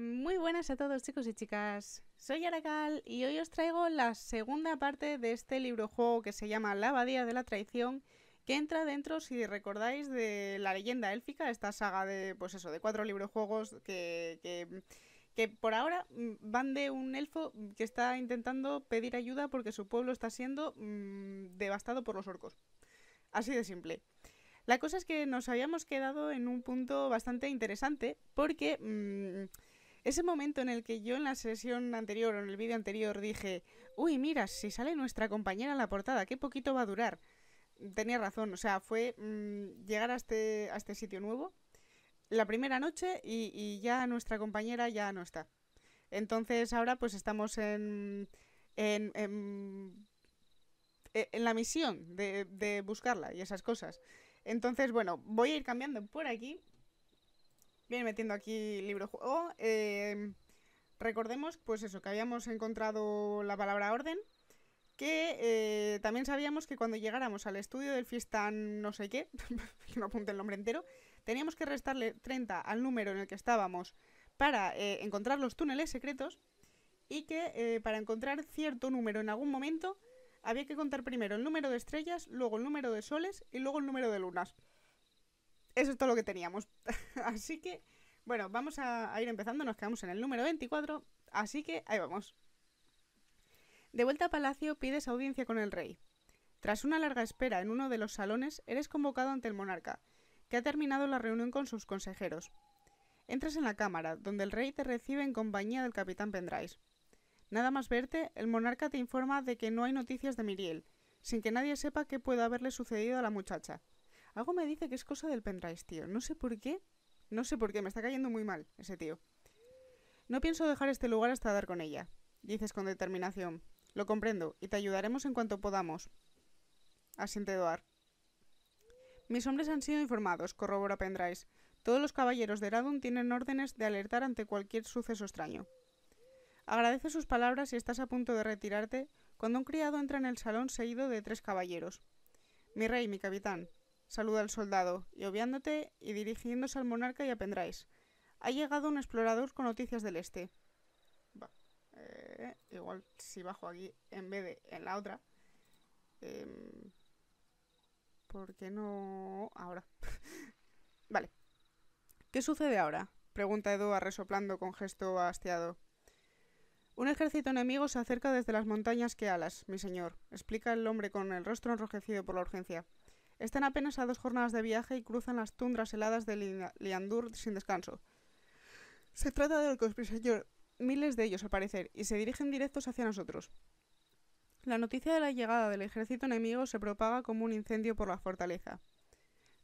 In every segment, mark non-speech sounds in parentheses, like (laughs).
Muy buenas a todos chicos y chicas, soy Aragal y hoy os traigo la segunda parte de este libro juego que se llama La Abadía de la Traición, que entra dentro, si recordáis, de la leyenda élfica, esta saga de, pues eso, de cuatro librojuegos que, que, que por ahora mm, van de un elfo que está intentando pedir ayuda porque su pueblo está siendo mm, devastado por los orcos. Así de simple. La cosa es que nos habíamos quedado en un punto bastante interesante porque... Mm, ese momento en el que yo en la sesión anterior o en el vídeo anterior dije, uy, mira, si sale nuestra compañera en la portada, qué poquito va a durar. Tenía razón, o sea, fue mm, llegar a este, a este sitio nuevo la primera noche y, ya nuestra compañera ya no está. Entonces ahora pues estamos en, e, en, la misión de, de buscarla y esas cosas. Entonces, bueno, voy a ir cambiando por aquí Bien, metiendo aquí libro juego. Em, recordemos, pues eso, que habíamos encontrado la palabra orden, que eh, también sabíamos que cuando llegáramos al estudio del Fistán no sé qué, (laughs) que no apunte el nombre entero, teníamos que restarle 30 al número en el que estábamos para eh, encontrar los túneles secretos y que eh, para encontrar cierto número en algún momento había que contar primero el número de estrellas, luego el número de soles y luego el número de lunas. Eso es todo lo que teníamos. (laughs) Así que, bueno, vamos a, ir empezando. Nos quedamos en el número 24. Así que ahí vamos. De vuelta a palacio, pides audiencia con el rey. Tras una larga espera en uno de los salones, eres convocado ante el monarca, que ha terminado la reunión con sus consejeros. Entras en la cámara, donde el rey te recibe en compañía del capitán Pendrice. Nada más verte, el monarca te informa de que no hay noticias de Miriel, sin que nadie sepa qué puede haberle sucedido a la muchacha. Algo me dice que es cosa del pendrive, tío. No sé por qué. No sé por qué. Me está cayendo muy mal ese tío. No pienso dejar este lugar hasta dar con ella, dices con determinación. Lo comprendo, y te ayudaremos en cuanto podamos. Asiente Doar. Mis hombres han sido informados, corrobora Pendrise. Todos los caballeros de Radun tienen órdenes de alertar ante cualquier suceso extraño. Agradece sus palabras y estás a punto de retirarte cuando un criado entra en el salón seguido de tres caballeros. Mi rey, mi capitán, saluda al soldado, y obviándote y dirigiéndose al monarca y aprendráis. Ha llegado un explorador con noticias del este. Eh, igual si bajo aquí en vez de en la otra. Em, ¿Por qué no ahora? (laughs) vale. ¿Qué sucede ahora? Pregunta Edoa resoplando con gesto hastiado. Un ejército enemigo se acerca desde las montañas que alas, mi señor, explica el hombre con el rostro enrojecido por la urgencia. Están apenas a dos jornadas de viaje y cruzan las tundras heladas de Liandur sin descanso. Se trata de orcos miles de ellos al parecer, y se dirigen directos hacia nosotros. La noticia de la llegada del ejército enemigo se propaga como un incendio por la fortaleza.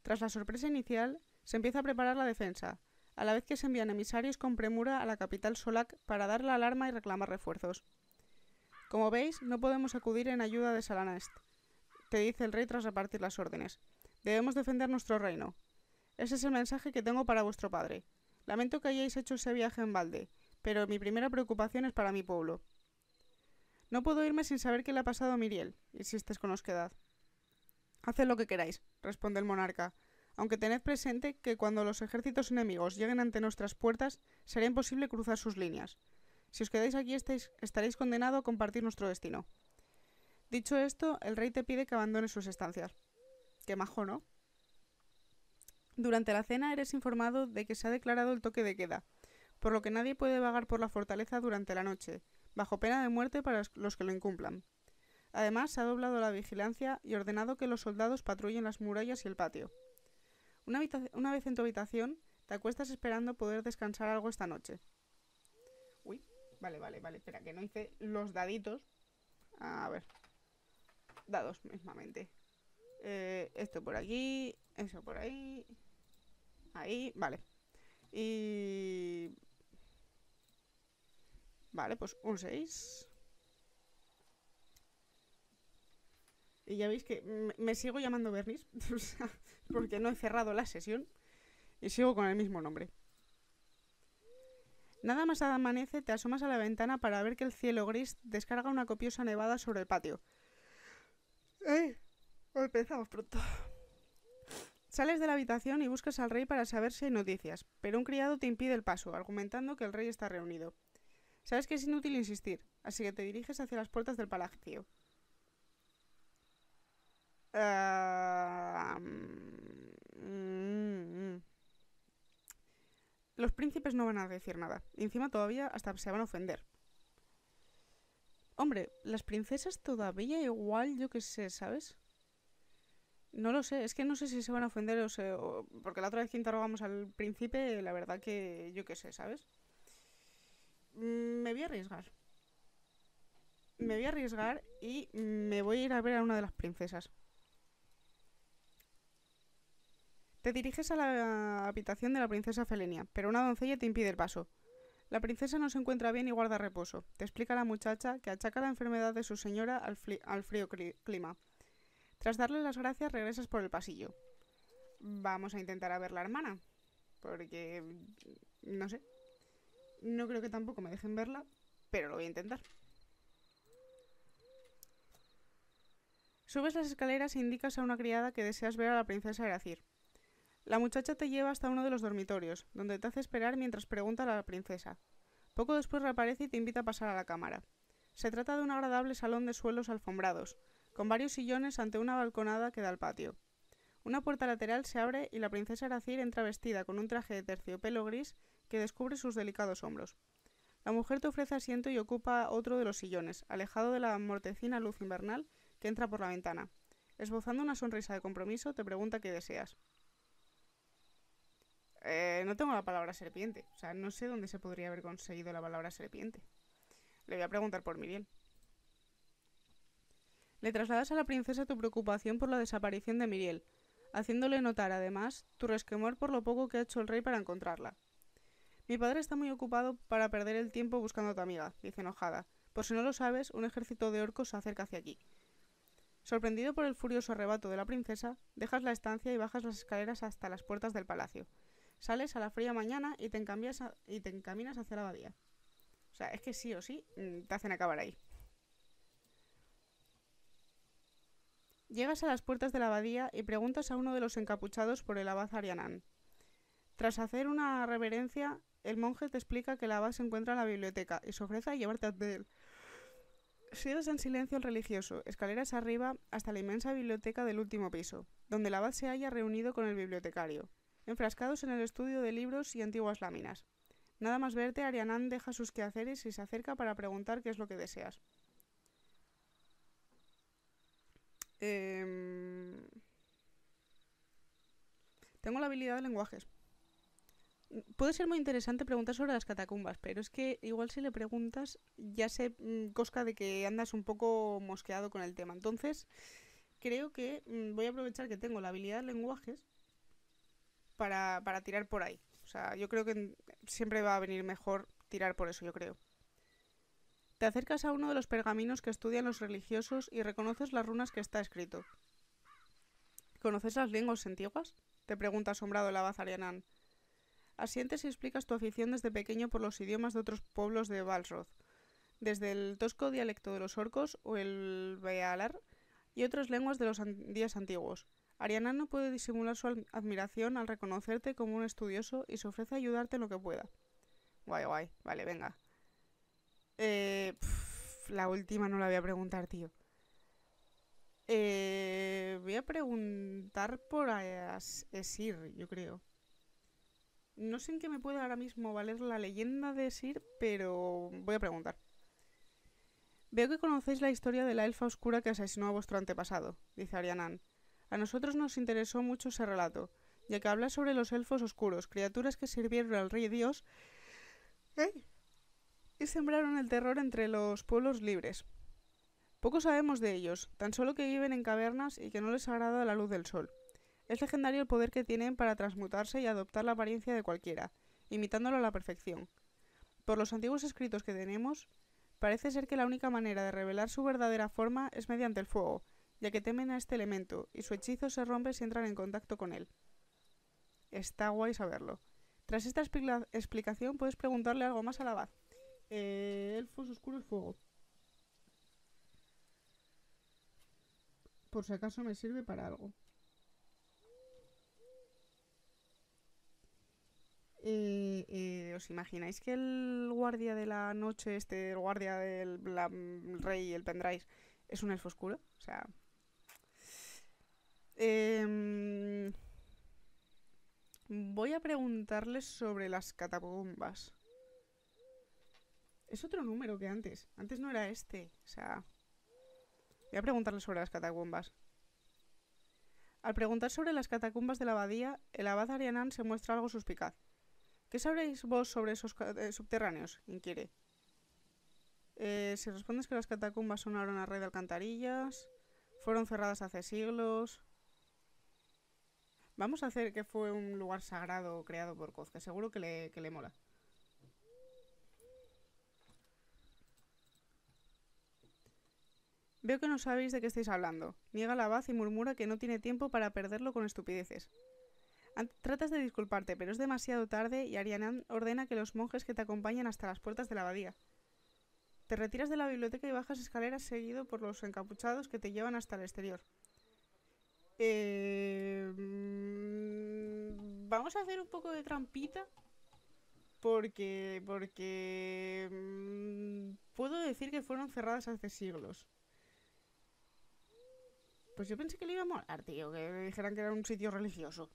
Tras la sorpresa inicial, se empieza a preparar la defensa, a la vez que se envían emisarios con premura a la capital Solac para dar la alarma y reclamar refuerzos. Como veis, no podemos acudir en ayuda de Salanest dice el rey tras repartir las órdenes. Debemos defender nuestro reino. Ese es el mensaje que tengo para vuestro padre. Lamento que hayáis hecho ese viaje en balde, pero mi primera preocupación es para mi pueblo. No puedo irme sin saber qué le ha pasado a Miriel, insistes con osquedad. Haced lo que queráis, responde el monarca, aunque tened presente que cuando los ejércitos enemigos lleguen ante nuestras puertas, será imposible cruzar sus líneas. Si os quedáis aquí estaréis condenados a compartir nuestro destino. Dicho esto, el rey te pide que abandones sus estancias. Qué majo, ¿no? Durante la cena eres informado de que se ha declarado el toque de queda, por lo que nadie puede vagar por la fortaleza durante la noche, bajo pena de muerte para los que lo incumplan. Además, se ha doblado la vigilancia y ordenado que los soldados patrullen las murallas y el patio. Una, una vez en tu habitación, te acuestas esperando poder descansar algo esta noche. Uy, vale, vale, vale, espera, que no hice los daditos. A ver, dados mismamente. Eh, esto por aquí, eso por ahí, ahí, vale. Y... Vale, pues un 6. Y ya veis que me, sigo llamando Bernis, (laughs) porque no he cerrado la sesión y sigo con el mismo nombre. Nada más amanece, te asomas a la ventana para ver que el cielo gris descarga una copiosa nevada sobre el patio. Eh, empezamos pronto. Sales de la habitación y buscas al rey para saber si hay noticias, pero un criado te impide el paso, argumentando que el rey está reunido. Sabes que es inútil insistir, así que te diriges hacia las puertas del palacio. Ah, mm, mm, mm. Los príncipes no van a decir nada, encima todavía hasta se van a ofender. Hombre, las princesas todavía igual, yo qué sé, ¿sabes? No lo sé, es que no sé si se van a ofender o, se, porque la otra vez que interrogamos al príncipe, la verdad que yo qué sé, ¿sabes? Mm, me voy a arriesgar. Me voy a arriesgar y me voy a ir a ver a una de las princesas. Te diriges a la habitación de la princesa Felenia, pero una doncella te impide el paso. La princesa no se encuentra bien y guarda reposo. Te explica la muchacha que achaca la enfermedad de su señora al, frío clima. Tras darle las gracias, regresas por el pasillo. Vamos a intentar a ver la hermana. Porque... no sé. No creo que tampoco me dejen verla, pero lo voy a intentar. Subes las escaleras e indicas a una criada que deseas ver a la princesa Gracir. La muchacha te lleva hasta uno de los dormitorios, donde te hace esperar mientras pregunta a la princesa. Poco después reaparece y te invita a pasar a la cámara. Se trata de un agradable salón de suelos alfombrados, con varios sillones ante una balconada que da al patio. Una puerta lateral se abre y la princesa Aracir entra vestida con un traje de terciopelo gris que descubre sus delicados hombros. La mujer te ofrece asiento y ocupa otro de los sillones, alejado de la mortecina luz invernal que entra por la ventana. Esbozando una sonrisa de compromiso, te pregunta qué deseas. Eh, no tengo la palabra serpiente. O sea, no sé dónde se podría haber conseguido la palabra serpiente. Le voy a preguntar por Miriel. Le trasladas a la princesa tu preocupación por la desaparición de Miriel, haciéndole notar, además, tu resquemor por lo poco que ha hecho el rey para encontrarla. Mi padre está muy ocupado para perder el tiempo buscando a tu amiga, dice enojada. Por si no lo sabes, un ejército de orcos se acerca hacia aquí. Sorprendido por el furioso arrebato de la princesa, dejas la estancia y bajas las escaleras hasta las puertas del palacio. Sales a la fría mañana y te, encaminas y te encaminas hacia la abadía. O sea, es que sí o sí mm, te hacen acabar ahí. Llegas a las puertas de la abadía y preguntas a uno de los encapuchados por el abad Arianán. Tras hacer una reverencia, el monje te explica que el abad se encuentra en la biblioteca y se ofrece a llevarte a él. Sigues en silencio el religioso, escaleras arriba hasta la inmensa biblioteca del último piso, donde el abad se haya reunido con el bibliotecario enfrascados en el estudio de libros y antiguas láminas. Nada más verte, Arianán deja sus quehaceres y se acerca para preguntar qué es lo que deseas. Em, tengo la habilidad de lenguajes. Puede ser muy interesante preguntar sobre las catacumbas, pero es que igual si le preguntas ya se mm, cosca de que andas un poco mosqueado con el tema. Entonces, creo que mm, voy a aprovechar que tengo la habilidad de lenguajes para, tirar por ahí. O sea, yo creo que siempre va a venir mejor tirar por eso, yo creo. Te acercas a uno de los pergaminos que estudian los religiosos y reconoces las runas que está escrito. ¿Conoces las lenguas antiguas? Te pregunta asombrado el Arianán. Asientes y explicas tu afición desde pequeño por los idiomas de otros pueblos de valsroth desde el tosco dialecto de los orcos o el bealar y otras lenguas de los días antiguos. Arianan no puede disimular su admiración al reconocerte como un estudioso y se ofrece a ayudarte en lo que pueda. Guay, guay. Vale, venga. Eh, la última no la voy a preguntar, tío. Eh, voy a preguntar por Esir, yo creo. No sé en qué me puede ahora mismo valer la leyenda de Esir, pero voy a preguntar. Veo que conocéis la historia de la elfa oscura que asesinó a vuestro antepasado, dice Arianan. A nosotros nos interesó mucho ese relato, ya que habla sobre los elfos oscuros, criaturas que sirvieron al rey Dios ¿eh? y sembraron el terror entre los pueblos libres. Poco sabemos de ellos, tan solo que viven en cavernas y que no les agrada la luz del sol. Es legendario el poder que tienen para transmutarse y adoptar la apariencia de cualquiera, imitándolo a la perfección. Por los antiguos escritos que tenemos, parece ser que la única manera de revelar su verdadera forma es mediante el fuego, ya que temen a este elemento y su hechizo se rompe si entran en contacto con él. Está guay saberlo. Tras esta explicación puedes preguntarle algo más a la abad. Eh, elfos oscuros fuego. Por si acaso me sirve para algo. Eh, eh, ¿Os imagináis que el guardia de la noche, este, guardia del rey, el pendráis, es un elfo oscuro? O sea, Em, voy a preguntarles sobre las catacumbas Es otro número que antes. Antes no era este. O sea... Voy a preguntarles sobre las catacumbas. Al preguntar sobre las catacumbas de la abadía, el abad Arianán se muestra algo suspicaz. ¿Qué sabréis vos sobre esos eh, subterráneos? inquiere. Eh, si respondes que las catacumbas son ahora una red de alcantarillas, fueron cerradas hace siglos, Vamos a hacer que fue un lugar sagrado creado por Koz, seguro que le, mola. Veo que no sabéis de qué estáis hablando. Niega la voz y murmura que no tiene tiempo para perderlo con estupideces. Tratas de disculparte, pero es demasiado tarde y Arianan ordena que los monjes que te acompañen hasta las puertas de la abadía. Te retiras de la biblioteca y bajas escaleras seguido por los encapuchados que te llevan hasta el exterior. Eh, mm, vamos a hacer un poco de trampita. Porque. Porque. Mm, puedo decir que fueron cerradas hace siglos. Pues yo pensé que le iba a molar, tío, que dijeran que era un sitio religioso.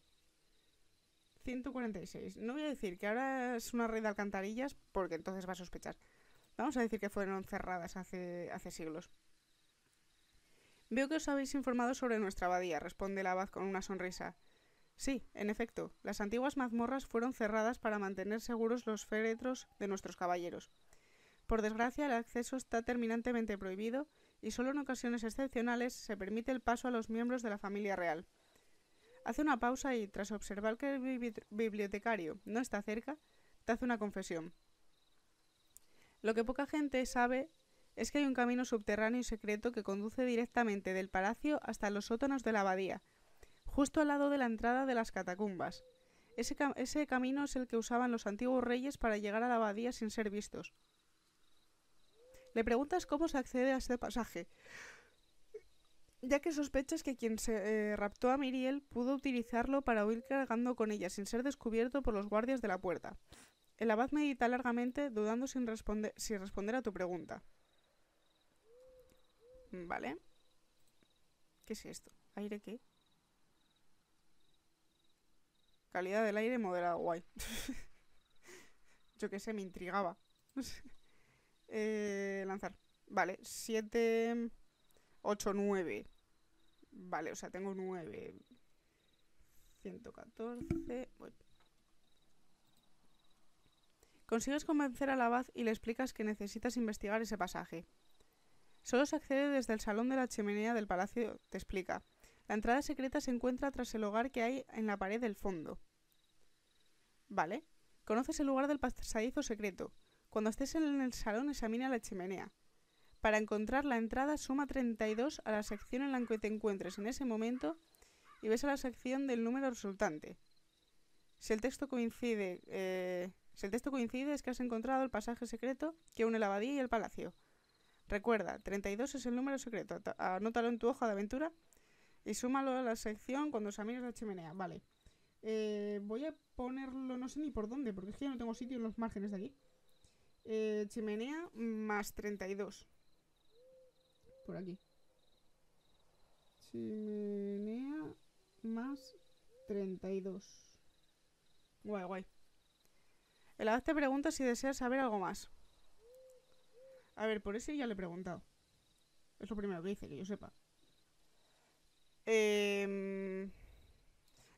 146. No voy a decir que ahora es una red de alcantarillas, porque entonces va a sospechar. Vamos a decir que fueron cerradas hace, hace siglos. Veo que os habéis informado sobre nuestra abadía, responde el abad con una sonrisa. Sí, en efecto, las antiguas mazmorras fueron cerradas para mantener seguros los féretros de nuestros caballeros. Por desgracia, el acceso está terminantemente prohibido y solo en ocasiones excepcionales se permite el paso a los miembros de la familia real. Hace una pausa y, tras observar que el bibliotecario no está cerca, te hace una confesión. Lo que poca gente sabe es que hay un camino subterráneo y secreto que conduce directamente del palacio hasta los sótanos de la abadía, justo al lado de la entrada de las catacumbas. Ese, camino es el que usaban los antiguos reyes para llegar a la abadía sin ser vistos. Le preguntas cómo se accede a ese pasaje, ya que sospechas que quien se eh, raptó a Miriel pudo utilizarlo para huir cargando con ella sin ser descubierto por los guardias de la puerta. El abad medita largamente, dudando sin responder a tu pregunta. Mm, vale. ¿Qué es esto? ¿Aire qué? Calidad del aire moderada, guay. (laughs) Yo qué sé, me intrigaba. Eh, lanzar. Vale, 7, 8, 9. Vale, o sea, tengo 9. 114. Consigues convencer a la Abad y le explicas que necesitas investigar ese pasaje. Solo se accede desde el salón de la chimenea del palacio, te explica. La entrada secreta se encuentra tras el hogar que hay en la pared del fondo. Vale. Conoces el lugar del pasadizo secreto. Cuando estés en el salón examina la chimenea. Para encontrar la entrada suma 32 a la sección en la que te encuentres en ese momento y ves a la sección del número resultante. Si el texto coincide, eh, si el texto coincide es que has encontrado el pasaje secreto que une la abadía y el palacio. Recuerda, 32 es el número secreto. Anótalo en tu hoja de aventura y súmalo a la sección cuando examines la chimenea. Vale. Eh, voy a ponerlo, no sé ni por dónde, porque es que ya no tengo sitio en los márgenes de aquí. Eh, chimenea más 32. Por aquí. Chimenea más 32. Guay, guay. El te pregunta si deseas saber algo más. A ver, por eso ya le he preguntado. Es lo primero que dice, que yo sepa. Em,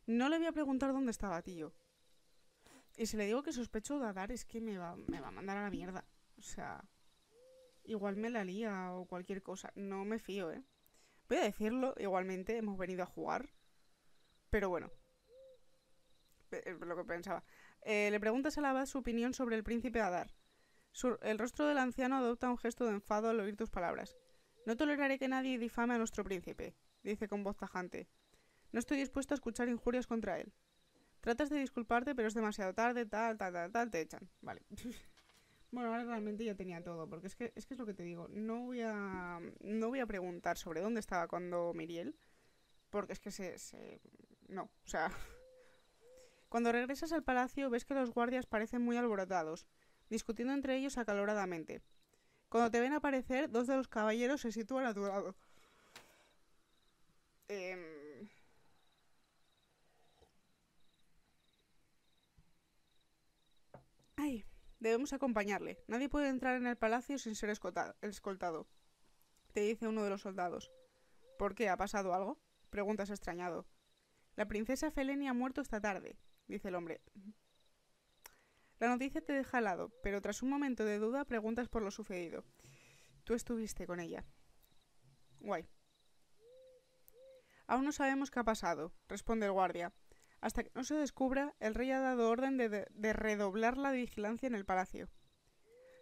no le voy a preguntar dónde estaba, tío. Y si le digo que sospecho de Adar, es que me va, me va a mandar a la mierda. O sea, igual me la lía o cualquier cosa. No me fío, ¿eh? Voy a decirlo, igualmente hemos venido a jugar. Pero bueno. Eh, eh, lo que pensaba. Eh, le preguntas a la base su opinión sobre el príncipe Adar el rostro del anciano adopta un gesto de enfado al oír tus palabras. No toleraré que nadie difame a nuestro príncipe, dice con voz tajante. No estoy dispuesto a escuchar injurias contra él. Tratas de disculparte, pero es demasiado tarde, tal, tal, tal, tal, te echan. Vale. (laughs) bueno, ahora realmente ya tenía todo, porque es que, es que es lo que te digo. No voy a, no voy a preguntar sobre dónde estaba cuando Miriel, porque es que se... se... No, o sea... (laughs) Cuando regresas al palacio ves que los guardias parecen muy alborotados discutiendo entre ellos acaloradamente. Cuando te ven aparecer, dos de los caballeros se sitúan a tu lado. Em. Ay, debemos acompañarle. Nadie puede entrar en el palacio sin ser escoltado. Te dice uno de los soldados. ¿Por qué? ¿Ha pasado algo? Preguntas extrañado. La princesa Felenia ha muerto esta tarde, dice el hombre. La noticia te deja al lado, pero tras un momento de duda preguntas por lo sucedido. Tú estuviste con ella. Guay. Aún no sabemos qué ha pasado, responde el guardia. Hasta que no se descubra, el rey ha dado orden de, redoblar la vigilancia en el palacio.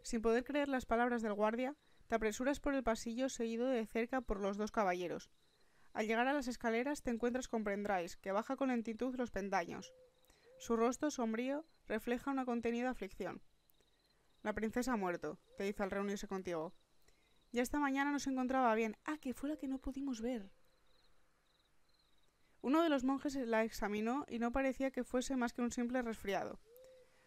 Sin poder creer las palabras del guardia, te apresuras por el pasillo seguido de cerca por los dos caballeros. Al llegar a las escaleras te encuentras con Prendrais, que baja con lentitud los pendaños. Su rostro sombrío refleja una contenida aflicción. La princesa ha muerto, te dice al reunirse contigo. Ya esta mañana no se encontraba bien. Ah, que fue la que no pudimos ver. Uno de los monjes la examinó y no parecía que fuese más que un simple resfriado.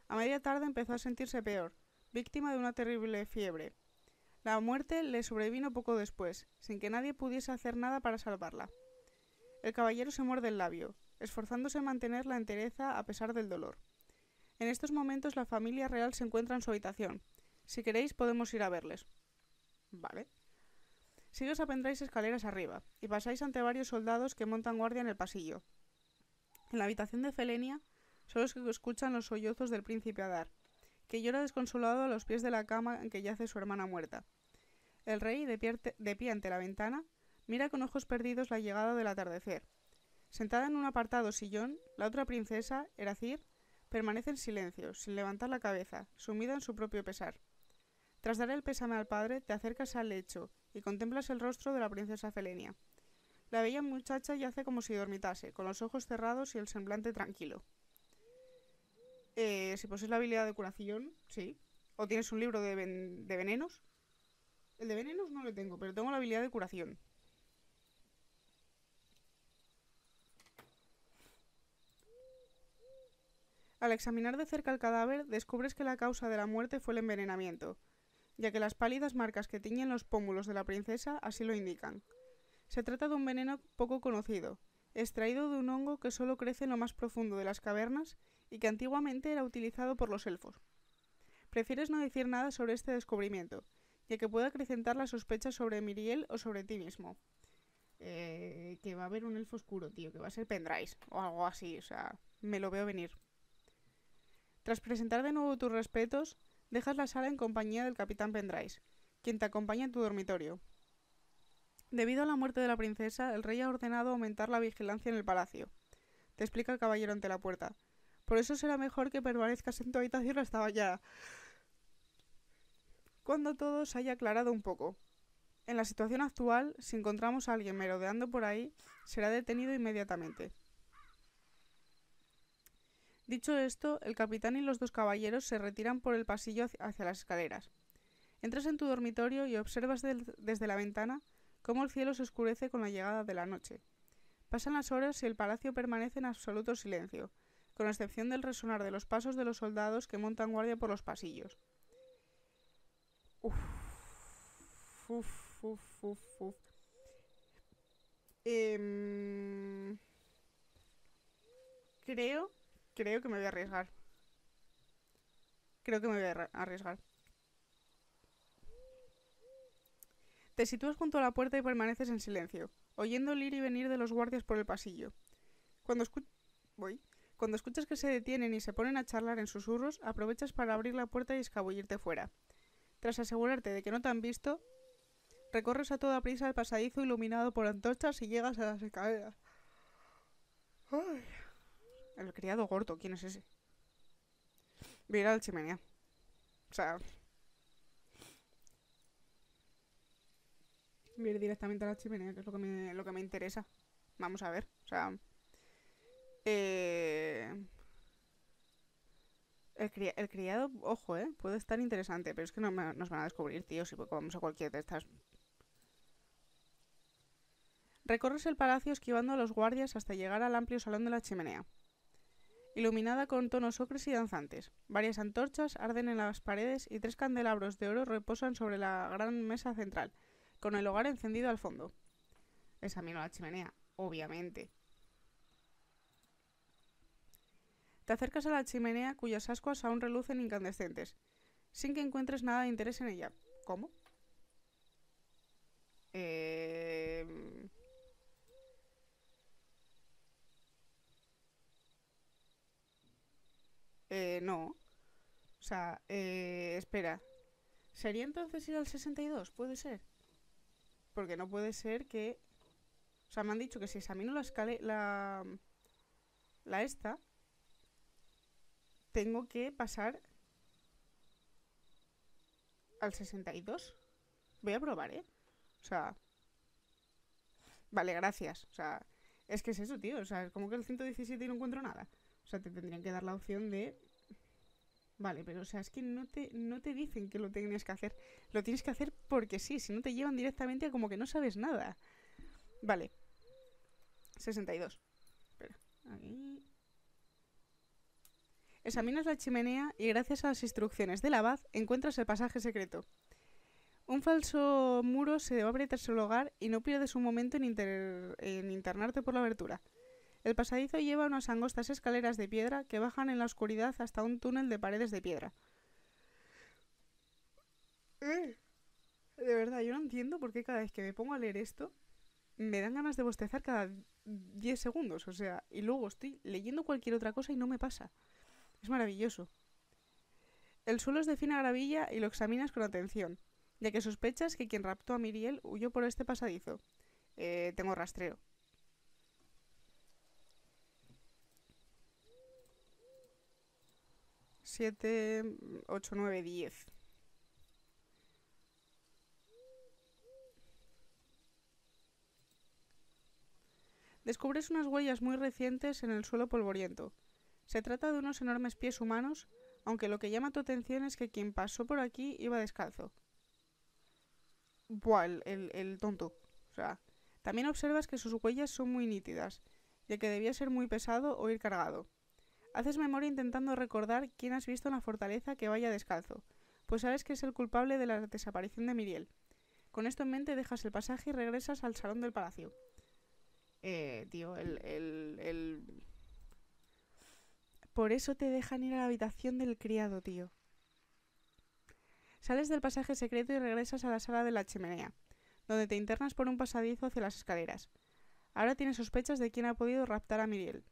A media tarde empezó a sentirse peor, víctima de una terrible fiebre. La muerte le sobrevino poco después, sin que nadie pudiese hacer nada para salvarla. El caballero se muerde el labio, esforzándose en mantener la entereza a pesar del dolor. En estos momentos la familia real se encuentra en su habitación. Si queréis podemos ir a verles. Vale. Si os apendráis escaleras arriba y pasáis ante varios soldados que montan guardia en el pasillo. En la habitación de Felenia solo los que escuchan los sollozos del príncipe Adar, que llora desconsolado a los pies de la cama en que yace su hermana muerta. El rey, de pie, de pie ante la ventana, mira con ojos perdidos la llegada del atardecer. Sentada en un apartado sillón, la otra princesa, Eracir, Permanece en silencio, sin levantar la cabeza, sumida en su propio pesar. Tras dar el pésame al padre, te acercas al lecho y contemplas el rostro de la princesa Felenia. La bella muchacha yace como si dormitase, con los ojos cerrados y el semblante tranquilo. Eh, si posees la habilidad de curación, sí. O tienes un libro de, de venenos. El de venenos no lo tengo, pero tengo la habilidad de curación. Al examinar de cerca el cadáver, descubres que la causa de la muerte fue el envenenamiento, ya que las pálidas marcas que tiñen los pómulos de la princesa así lo indican. Se trata de un veneno poco conocido, extraído de un hongo que solo crece en lo más profundo de las cavernas y que antiguamente era utilizado por los elfos. Prefieres no decir nada sobre este descubrimiento, ya que puede acrecentar las sospechas sobre Miriel o sobre ti mismo. Eh, que va a haber un elfo oscuro, tío, que va a ser Pendráis, o algo así, o sea, me lo veo venir. Tras presentar de nuevo tus respetos, dejas la sala en compañía del capitán vendráis, quien te acompaña en tu dormitorio. Debido a la muerte de la princesa, el rey ha ordenado aumentar la vigilancia en el palacio, te explica el caballero ante la puerta. Por eso será mejor que permanezcas en tu habitación hasta mañana, cuando todo se haya aclarado un poco. En la situación actual, si encontramos a alguien merodeando por ahí, será detenido inmediatamente. Dicho esto, el capitán y los dos caballeros se retiran por el pasillo hacia las escaleras. Entras en tu dormitorio y observas desde la ventana cómo el cielo se oscurece con la llegada de la noche. Pasan las horas y el palacio permanece en absoluto silencio, con excepción del resonar de los pasos de los soldados que montan guardia por los pasillos. Uf, uf, em, creo Creo que me voy a arriesgar. Creo que me voy a arriesgar. Te sitúas junto a la puerta y permaneces en silencio, oyendo el ir y venir de los guardias por el pasillo. Cuando, Voy. Cuando escuchas que se detienen y se ponen a charlar en susurros, aprovechas para abrir la puerta y escabullirte fuera. Tras asegurarte de que no te han visto, recorres a toda prisa el pasadizo iluminado por antorchas y llegas a las escaleras. El criado gordo, ¿quién es ese? Mira la chimenea. O sea. Ir directamente a la chimenea, que es lo que me, lo que me interesa. Vamos a ver. O sea. Eh, el, criado, ojo, eh, puede estar interesante, pero es que no nos van a descubrir, tío, si vamos a cualquier de estas. Recorres el palacio esquivando a los guardias hasta llegar al amplio salón de la chimenea iluminada con tonos ocres y danzantes. Varias antorchas arden en las paredes y tres candelabros de oro reposan sobre la gran mesa central, con el hogar encendido al fondo. Examino la chimenea, obviamente. Te acercas a la chimenea cuyas ascuas aún relucen incandescentes, sin que encuentres nada de interés en ella. ¿Cómo? Eh... Eh, no. O sea, eh, espera. ¿Sería entonces ir al 62? ¿Puede ser? Porque no puede ser que... O sea, me han dicho que si examino la escala... La, la esta... Tengo que pasar... Al 62. Voy a probar, ¿eh? O sea... Vale, gracias. O sea, es que es eso, tío. O sea, es como que el 117 y no encuentro nada. O sea, te tendrían que dar la opción de... Vale, pero o sea, es que no te, no te dicen que lo tienes que hacer. Lo tienes que hacer porque sí, si no te llevan directamente a como que no sabes nada. Vale. 62. Espera, aquí. Examinas la chimenea y gracias a las instrucciones del abad encuentras el pasaje secreto. Un falso muro se abre tras el hogar y no pierdes un momento en, internarte por la abertura. El pasadizo lleva unas angostas escaleras de piedra que bajan en la oscuridad hasta un túnel de paredes de piedra. Eh, de verdad, yo no entiendo por qué cada vez que me pongo a leer esto me dan ganas de bostezar cada 10 segundos, o sea, y luego estoy leyendo cualquier otra cosa y no me pasa. Es maravilloso. El suelo es de fina gravilla y lo examinas con atención, ya que sospechas que quien raptó a Miriel huyó por este pasadizo. Eh, tengo rastreo. 7, 8, 9, 10. Descubres unas huellas muy recientes en el suelo polvoriento. Se trata de unos enormes pies humanos, aunque lo que llama tu atención es que quien pasó por aquí iba descalzo. Buah, el, tonto. también observas que sus huellas son muy nítidas, ya que debía ser muy pesado o ir cargado. Haces memoria intentando recordar quién has visto en la fortaleza que vaya descalzo, pues sabes que es el culpable de la desaparición de Miriel. Con esto en mente dejas el pasaje y regresas al salón del palacio. Eh, tío, el, el, el... Por eso te dejan ir a la habitación del criado, tío. Sales del pasaje secreto y regresas a la sala de la chimenea, donde te internas por un pasadizo hacia las escaleras. Ahora tienes sospechas de quién ha podido raptar a Miriel.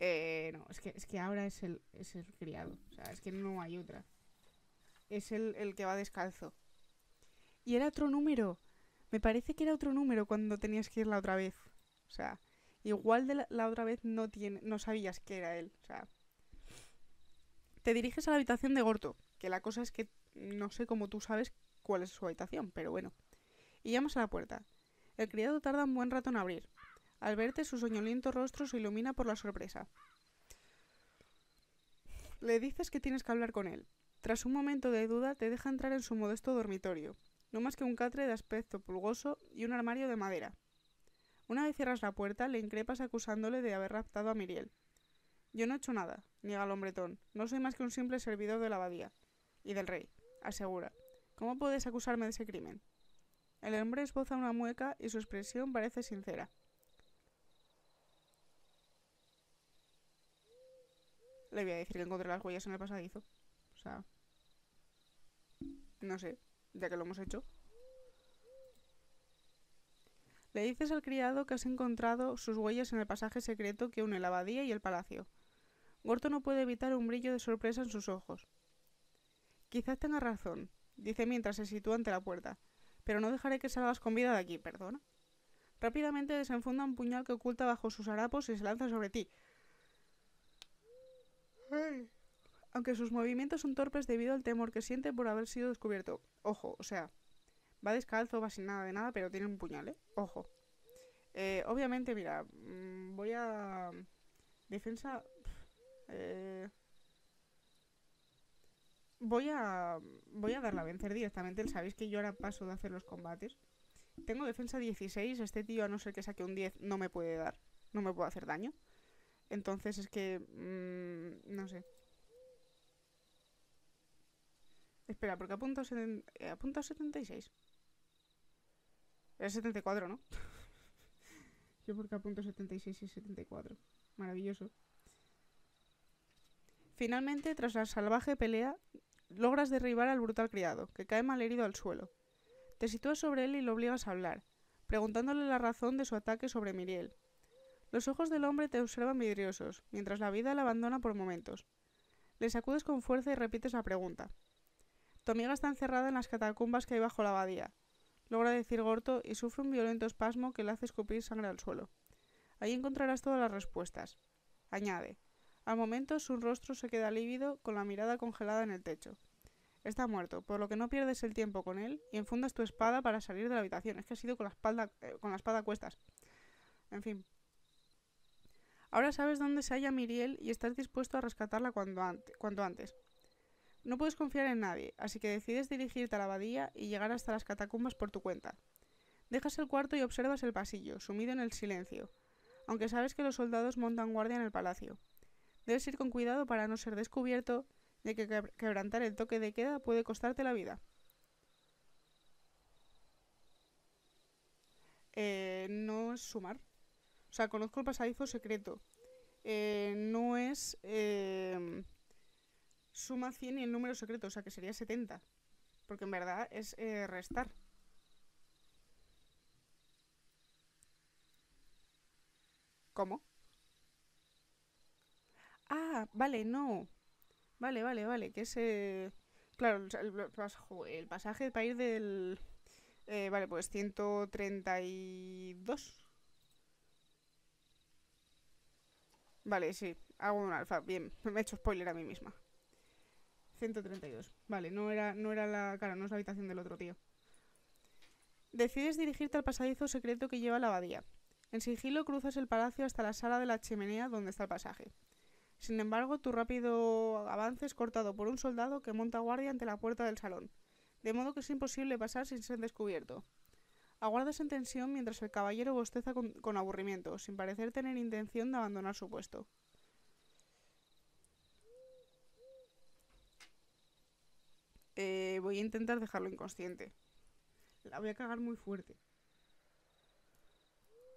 Eh, no, es que, es que ahora es el, es el criado. O sea, es que no hay otra. Es el, el que va descalzo. Y era otro número. Me parece que era otro número cuando tenías que ir la otra vez. O sea, igual de la, otra vez no, tiene, no sabías que era él. O sea, te diriges a la habitación de Gorto, que la cosa es que no sé cómo tú sabes cuál es su habitación, pero bueno. Y llamas a la puerta. El criado tarda un buen rato en abrir. Al verte, su soñoliento rostro se ilumina por la sorpresa. Le dices que tienes que hablar con él. Tras un momento de duda, te deja entrar en su modesto dormitorio, no más que un catre de aspecto pulgoso y un armario de madera. Una vez cierras la puerta, le increpas acusándole de haber raptado a Miriel. Yo no he hecho nada, niega el hombretón. No soy más que un simple servidor de la abadía. Y del rey, asegura. ¿Cómo puedes acusarme de ese crimen? El hombre esboza una mueca y su expresión parece sincera. le voy a decir que encontré las huellas en el pasadizo. O sea, no sé, ya que lo hemos hecho. Le dices al criado que has encontrado sus huellas en el pasaje secreto que une la abadía y el palacio. Gorto no puede evitar un brillo de sorpresa en sus ojos. Quizás tenga razón, dice mientras se sitúa ante la puerta, pero no dejaré que salgas con vida de aquí, perdona. Rápidamente desenfunda un puñal que oculta bajo sus harapos y se lanza sobre ti. Aunque sus movimientos son torpes debido al temor que siente por haber sido descubierto. Ojo, o sea, va descalzo, va sin nada de nada, pero tiene un puñal, ¿eh? Ojo. Eh, obviamente, mira, mm, voy a... Defensa... Eh, voy a... Voy a darla a vencer directamente. Sabéis que yo ahora paso de hacer los combates. Tengo defensa 16. Este tío, a no ser que saque un 10, no me puede dar. No me puede hacer daño. Entonces es que... Mm, no sé. Espera, porque apunta a apunta 76. Era 74, ¿no? (laughs) Yo porque apunto 76 y 74. Maravilloso. Finalmente, tras la salvaje pelea, logras derribar al brutal criado, que cae malherido al suelo. Te sitúas sobre él y lo obligas a hablar, preguntándole la razón de su ataque sobre Miriel. Los ojos del hombre te observan vidriosos, mientras la vida la abandona por momentos. Le sacudes con fuerza y repites la pregunta. Tu amiga está encerrada en las catacumbas que hay bajo la abadía. Logra decir Gorto y sufre un violento espasmo que le hace escupir sangre al suelo. Ahí encontrarás todas las respuestas. Añade. Al momento su rostro se queda lívido con la mirada congelada en el techo. Está muerto, por lo que no pierdes el tiempo con él y enfundas tu espada para salir de la habitación. Es que ha sido con la, espalda, eh, con la espada a cuestas. En fin, Ahora sabes dónde se halla Miriel y estás dispuesto a rescatarla cuanto, antes. No puedes confiar en nadie, así que decides dirigirte a la abadía y llegar hasta las catacumbas por tu cuenta. Dejas el cuarto y observas el pasillo, sumido en el silencio, aunque sabes que los soldados montan guardia en el palacio. Debes ir con cuidado para no ser descubierto, de que quebrantar el toque de queda puede costarte la vida. Eh, no es sumar. O sea, conozco el pasadizo secreto. Eh, no es eh, suma 100 y el número secreto, o sea que sería 70. Porque en verdad es eh, restar. ¿Cómo? Ah, vale, no. Vale, vale, vale, que es... claro, el, el, pasaje para ir del... vale, pues 132. Vale, sí, hago un alfa, bien, (laughs) me he hecho spoiler a mí misma. 132. Vale, no era, no era la cara, no es la habitación del otro tío. Decides dirigirte al pasadizo secreto que lleva a la abadía. En sigilo cruzas el palacio hasta la sala de la chimenea donde está el pasaje. Sin embargo, tu rápido avance es cortado por un soldado que monta guardia ante la puerta del salón, de modo que es imposible pasar sin ser descubierto. Aguardas en tensión mientras el caballero bosteza con, aburrimiento, sin parecer tener intención de abandonar su puesto. Eh, voy a intentar dejarlo inconsciente. La voy a cagar muy fuerte.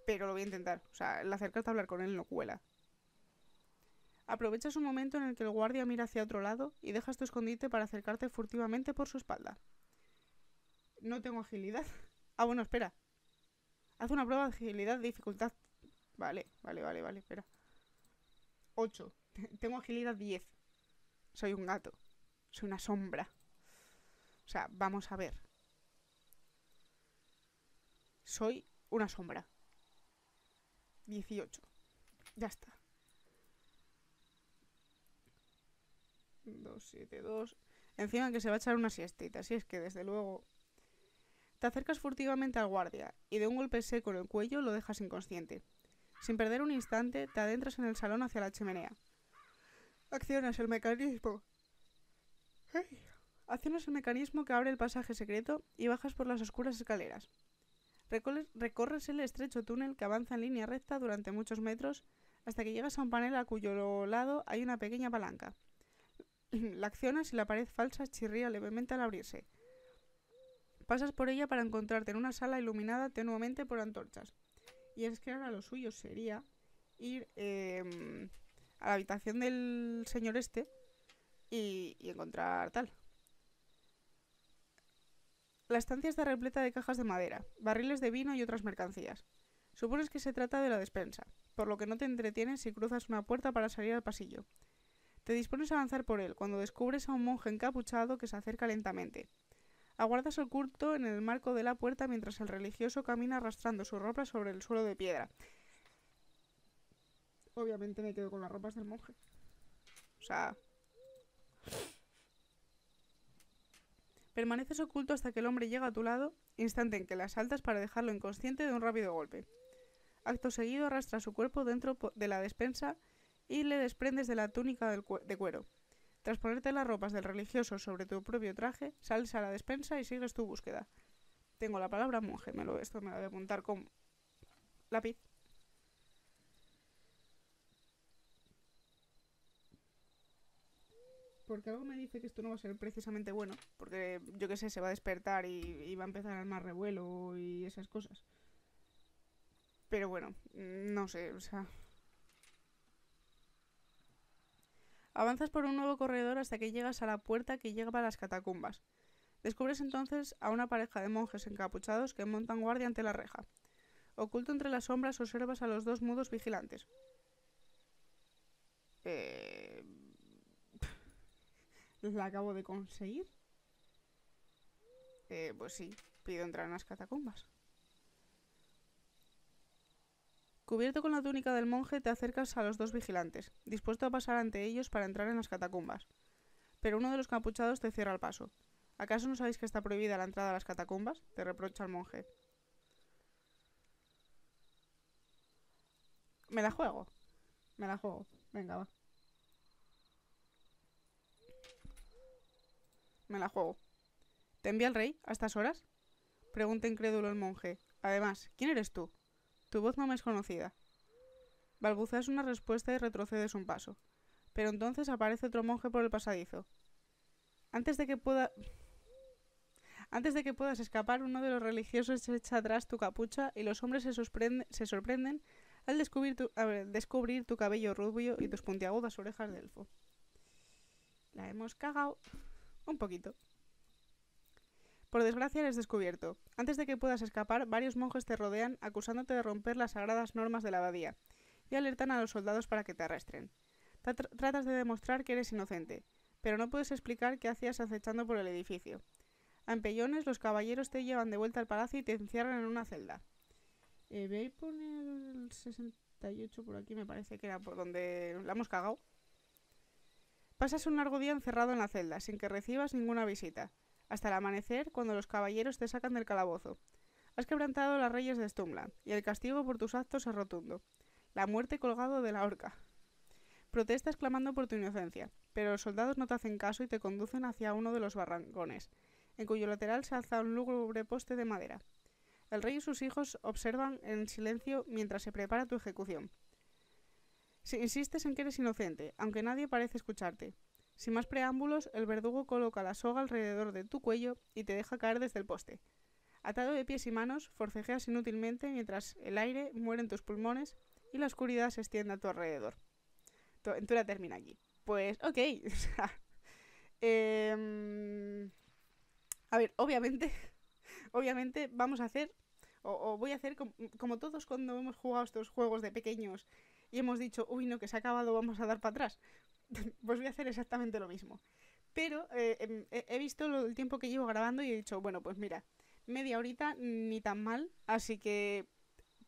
Pero lo voy a intentar. O sea, el acercarte a hablar con él no cuela. Aprovechas un momento en el que el guardia mira hacia otro lado y dejas tu escondite para acercarte furtivamente por su espalda. No tengo agilidad. (laughs) Ah, bueno, espera. Haz una prueba de agilidad de dificultad. Vale, vale, vale, vale, espera. 8. (laughs) Tengo agilidad 10. Soy un gato. Soy una sombra. O sea, vamos a ver. Soy una sombra. 18. Ya está. 2, 7, 2. Encima que se va a echar una siestita. Si es que desde luego te acercas furtivamente al guardia y de un golpe seco en el cuello lo dejas inconsciente. Sin perder un instante, te adentras en el salón hacia la chimenea. Accionas el mecanismo. Accionas el mecanismo que abre el pasaje secreto y bajas por las oscuras escaleras. Recorres el estrecho túnel que avanza en línea recta durante muchos metros hasta que llegas a un panel a cuyo lado hay una pequeña palanca. (clears throat) La accionas y la pared falsa chirría levemente al abrirse, Pasas por ella para encontrarte en una sala iluminada tenuamente por antorchas. Y es que ahora lo suyo sería ir em, a la habitación del señor este y, y encontrar tal. La estancia está repleta de cajas de madera, barriles de vino y otras mercancías. Supones que se trata de la despensa, por lo que no te entretienes si cruzas una puerta para salir al pasillo. Te dispones a avanzar por él cuando descubres a un monje encapuchado que se acerca lentamente. Aguardas oculto en el marco de la puerta mientras el religioso camina arrastrando su ropa sobre el suelo de piedra. Obviamente me quedo con las ropas del monje. O sea... Permaneces oculto hasta que el hombre llega a tu lado, instante en que la saltas para dejarlo inconsciente de un rápido golpe. Acto seguido arrastra su cuerpo dentro de la despensa y le desprendes de la túnica de cuero. Tras ponerte las ropas del religioso sobre tu propio traje, sales a la despensa y sigues tu búsqueda. Tengo la palabra monje, me lo, esto me lo voy a apuntar con lápiz. Porque algo me dice que esto no va a ser precisamente bueno, porque yo qué sé, se va a despertar y, va a empezar a más revuelo y esas cosas. Pero bueno, no sé, o sea, Avanzas por un nuevo corredor hasta que llegas a la puerta que lleva a las catacumbas. Descubres entonces a una pareja de monjes encapuchados que montan guardia ante la reja. Oculto entre las sombras observas a los dos mudos vigilantes. Eh, ¿La acabo de conseguir? Eh, pues sí, pido entrar en las catacumbas. Cubierto con la túnica del monje, te acercas a los dos vigilantes, dispuesto a pasar ante ellos para entrar en las catacumbas. Pero uno de los capuchados te cierra el paso. ¿Acaso no sabéis que está prohibida la entrada a las catacumbas? te reprocha el monje. Me la juego. Me la juego. Venga, va. Me la juego. ¿Te envía el rey a estas horas? Pregunta incrédulo el monje. Además, ¿quién eres tú? Tu voz no me es conocida. Balbuceas una respuesta y retrocedes un paso. Pero entonces aparece otro monje por el pasadizo. Antes de que pueda... Antes de que puedas escapar, uno de los religiosos se echa atrás tu capucha y los hombres se, sorprenden al descubrir tu, descubrir tu cabello rubio y tus puntiagudas orejas de elfo. La hemos cagado un poquito. Por desgracia eres descubierto. Antes de que puedas escapar, varios monjes te rodean acusándote de romper las sagradas normas de la abadía y alertan a los soldados para que te arrastren. tratas de demostrar que eres inocente, pero no puedes explicar qué hacías acechando por el edificio. A empellones, los caballeros te llevan de vuelta al palacio y te encierran en una celda. Eh, poner el 68 por aquí, me parece que era por donde la hemos cagado. Pasas un largo día encerrado en la celda, sin que recibas ninguna visita hasta el amanecer cuando los caballeros te sacan del calabozo. Has quebrantado las reyes de Stumla y el castigo por tus actos es rotundo. La muerte colgado de la horca. Protestas clamando por tu inocencia, pero los soldados no te hacen caso y te conducen hacia uno de los barrancones, en cuyo lateral se alza un lúgubre poste de madera. El rey y sus hijos observan en silencio mientras se prepara tu ejecución. Si insistes en que eres inocente, aunque nadie parece escucharte, sin más preámbulos, el verdugo coloca la soga alrededor de tu cuello y te deja caer desde el poste. Atado de pies y manos, forcejeas inútilmente mientras el aire muere en tus pulmones y la oscuridad se extiende a tu alrededor. Tu aventura termina allí. Pues, ok. (laughs) Em, a ver, obviamente, (laughs) obviamente vamos a hacer, o, voy a hacer como todos cuando hemos jugado estos juegos de pequeños y hemos dicho, uy, no, que se ha acabado, vamos a dar para atrás. (laughs) pues voy a hacer exactamente lo mismo. Pero eh, em, he visto el tiempo que llevo grabando y he dicho, bueno, pues mira, media horita ni tan mal, así que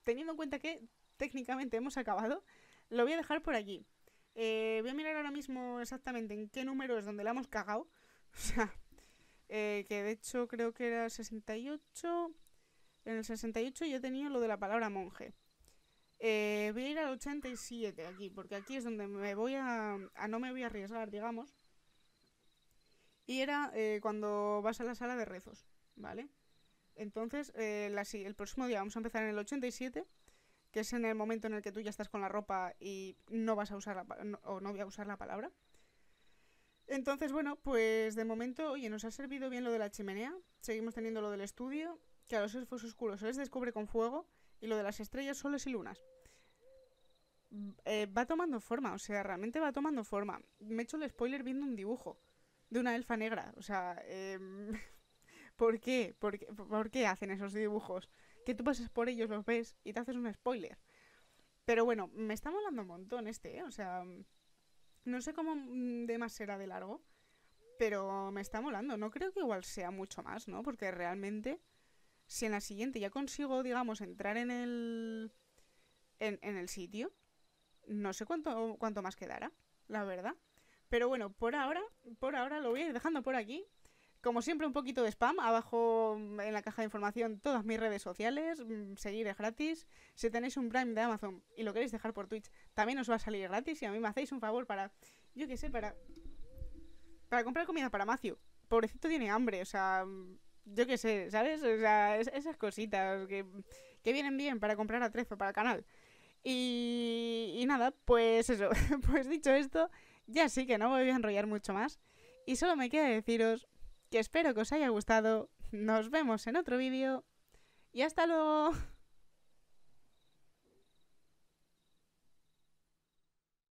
teniendo en cuenta que técnicamente hemos acabado, lo voy a dejar por aquí. Eh, voy a mirar ahora mismo exactamente en qué número es donde la hemos cagado. (laughs) O sea, eh, que de hecho creo que era 68. En el 68 yo tenía lo de la palabra monje. Eh, voy a ir al 87 aquí, porque aquí es donde me voy a, no me voy a arriesgar, digamos. Y era eh, cuando vas a la sala de rezos, ¿vale? Entonces, eh, el próximo día vamos a empezar en el 87, que es en el momento en el que tú ya estás con la ropa y no vas a usar la, o no voy a usar la palabra. Entonces, bueno, pues de momento, oye, nos ha servido bien lo de la chimenea, seguimos teniendo lo del estudio, que a los elfos oscuros se les descubre con fuego, y lo de las estrellas, soles y lunas. Eh, va tomando forma, o sea, realmente va tomando forma. Me he hecho el spoiler viendo un dibujo de una elfa negra, o sea, em, (laughs) ¿por, qué? ¿por, qué? ¿Por hacen esos dibujos? Que tú pases por ellos, los ves y te haces un spoiler. Pero bueno, me está molando un montón este, ¿eh? o sea, no sé cómo mm, de más será de largo, pero me está molando. No creo que igual sea mucho más, ¿no? Porque realmente si en la siguiente ya consigo, digamos, entrar en el, en, el sitio, no sé cuánto, cuánto más quedará, la verdad. Pero bueno, por ahora, por ahora lo voy a ir dejando por aquí. Como siempre, un poquito de spam. Abajo en la caja de información todas mis redes sociales. Mm, seguir es gratis. Si tenéis un Prime de Amazon y lo queréis dejar por Twitch, también os va a salir gratis. Y a mí me hacéis un favor para, yo qué sé, para, para comprar comida para Macio. Pobrecito tiene hambre, o sea, yo qué sé, ¿sabes? O sea, esas cositas que, que, vienen bien para comprar a Trezo para el canal. Y, y nada, pues eso, (laughs) pues dicho esto, ya sí que no voy a enrollar mucho más. Y solo me queda deciros que espero que os haya gustado. Nos vemos en otro vídeo. Y hasta luego.